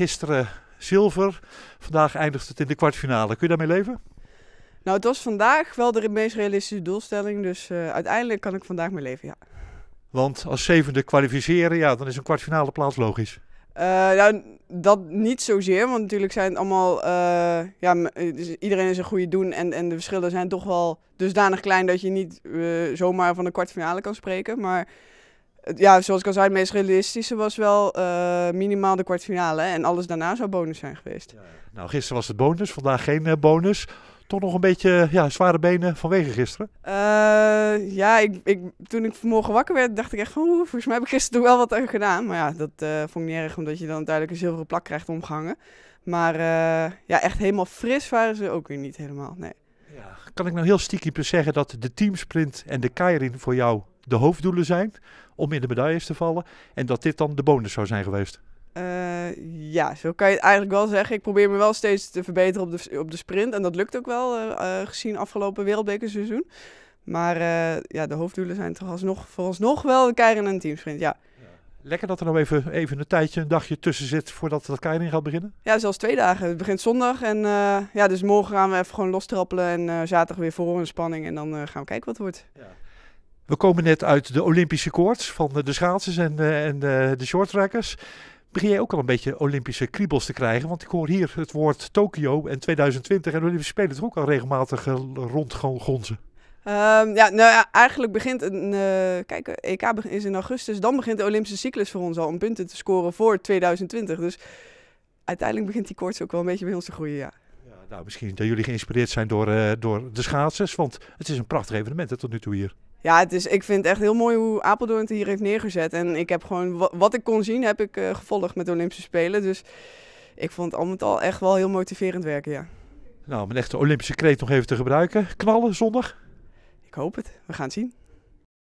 gisteren zilver. Vandaag eindigt het in de kwartfinale. Kun je daarmee leven? Nou, het was vandaag wel de meest realistische doelstelling. Dus eh, uiteindelijk kan ik vandaag mee leven, ja. Want als zevende kwalificeren, ja, dan is een kwartfinale plaats logisch. Eh, nou, dat niet zozeer, want natuurlijk zijn het allemaal, eh, ja, dus iedereen is een goede doen en, en de verschillen zijn toch wel dusdanig klein dat je niet zomaar van een kwartfinale kan spreken. Maar ja, zoals ik al zei, het meest realistische was wel eh, minimaal de kwartfinale. En alles daarna zou bonus zijn geweest. Ja, Nou, gisteren was het bonus, vandaag geen eh, bonus. Toch nog een beetje eh, ja, zware benen vanwege gisteren? ja, ik, ik, toen ik vanmorgen wakker werd, dacht ik echt van... volgens mij heb ik gisteren wel wat aan gedaan. Maar ja, dat vond ik niet erg, omdat je dan duidelijk een zilveren plak krijgt omgehangen. Maar ja, echt helemaal fris waren ze ook weer niet helemaal, nee. Ja, kan ik nou heel stiekem zeggen dat de teamsprint en de keirin voor jou de hoofddoelen zijn om in de medailles te vallen. En dat dit dan de bonus zou zijn geweest. Eh, ja, zo kan je het eigenlijk wel zeggen. Ik probeer me wel steeds te verbeteren op de, op de sprint. En dat lukt ook wel, uh, gezien afgelopen wereldbekerseizoen. Maar ja, de hoofddoelen zijn toch alsnog, nog wel de keirin en teamsprint, ja. Lekker dat er nou even, even een tijdje, een dagje tussen zit voordat dat keirin gaat beginnen? Ja, zelfs twee dagen. Het begint zondag en ja, dus morgen gaan we even gewoon lostrappelen en zaterdag weer voor een spanning en dan gaan we kijken wat het wordt. Ja. We komen net uit de Olympische koorts van de schaatsers en, eh, en eh, de shorttrackers. Begin jij ook al een beetje Olympische kriebels te krijgen? Want ik hoor hier het woord Tokio en 2020 en de Olympische Spelen toch ook al regelmatig eh, rond gonzen. Um, ja, nou ja, eigenlijk begint een. kijk, EK is in augustus. Dan begint de Olympische cyclus voor ons al om punten te scoren voor 2020. Dus uiteindelijk begint die koorts ook wel een beetje bij ons te groeien, ja. ja nou, misschien dat jullie geïnspireerd zijn door, door de schaatsers. Want het is een prachtig evenement hè, tot nu toe hier. Ja, het is, ik vind het echt heel mooi hoe Apeldoorn het hier heeft neergezet. En ik heb gewoon, wat, ik kon zien, heb ik eh, gevolgd met de Olympische Spelen. Dus ik vond het al met al echt wel heel motiverend werken, ja. Nou, om een echte Olympische kreet nog even te gebruiken. Knallen zondag? Ik hoop het. We gaan het zien.